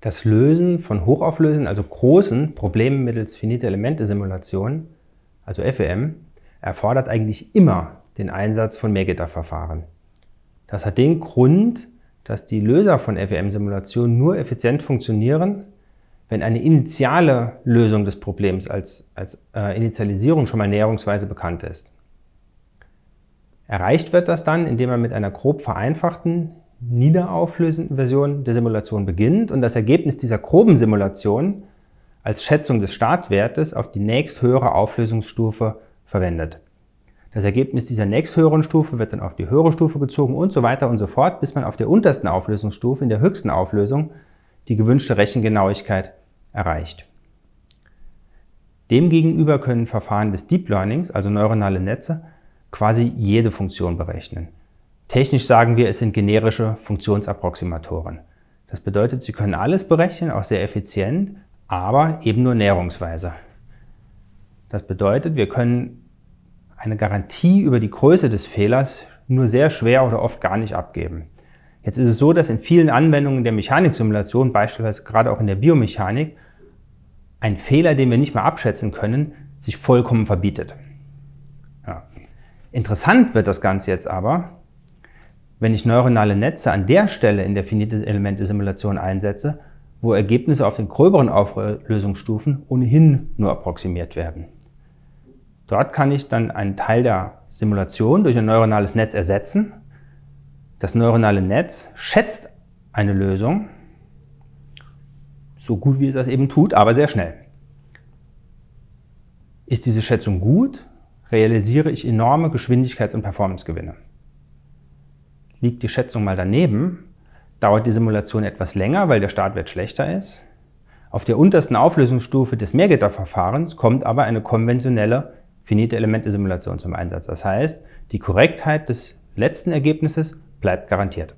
das Lösen von hochauflösenden, also großen Problemen mittels finite Elemente Simulation, also FEM, erfordert eigentlich immer den Einsatz von Mehrgitter-Verfahren. Das hat den Grund, dass die Löser von FEM-Simulationen nur effizient funktionieren, wenn eine initiale Lösung des Problems als, als äh, Initialisierung schon mal näherungsweise bekannt ist. Erreicht wird das dann, indem man mit einer grob vereinfachten, niederauflösenden Version der Simulation beginnt und das Ergebnis dieser groben Simulation als Schätzung des Startwertes auf die nächsthöhere Auflösungsstufe verwendet. Das Ergebnis dieser nächsthöheren Stufe wird dann auf die höhere Stufe gezogen und so weiter und so fort, bis man auf der untersten Auflösungsstufe, in der höchsten Auflösung, die gewünschte Rechengenauigkeit erreicht. Demgegenüber können Verfahren des Deep Learnings, also neuronale Netze, quasi jede Funktion berechnen. Technisch sagen wir, es sind generische Funktionsapproximatoren. Das bedeutet, Sie können alles berechnen, auch sehr effizient, aber eben nur näherungsweise. Das bedeutet, wir können eine Garantie über die Größe des Fehlers nur sehr schwer oder oft gar nicht abgeben. Jetzt ist es so, dass in vielen Anwendungen der Mechaniksimulation, beispielsweise gerade auch in der Biomechanik, ein Fehler, den wir nicht mehr abschätzen können, sich vollkommen verbietet. Ja. Interessant wird das Ganze jetzt aber, wenn ich neuronale Netze an der Stelle in der finite Elemente-Simulation einsetze, wo Ergebnisse auf den gröberen Auflösungsstufen ohnehin nur approximiert werden. Dort kann ich dann einen Teil der Simulation durch ein neuronales Netz ersetzen. Das neuronale Netz schätzt eine Lösung, so gut wie es das eben tut, aber sehr schnell. Ist diese Schätzung gut, realisiere ich enorme Geschwindigkeits- und Performancegewinne. Liegt die Schätzung mal daneben, dauert die Simulation etwas länger, weil der Startwert schlechter ist. Auf der untersten Auflösungsstufe des Mehrgitterverfahrens kommt aber eine konventionelle finite Elemente-Simulation zum Einsatz. Das heißt, die Korrektheit des letzten Ergebnisses bleibt garantiert.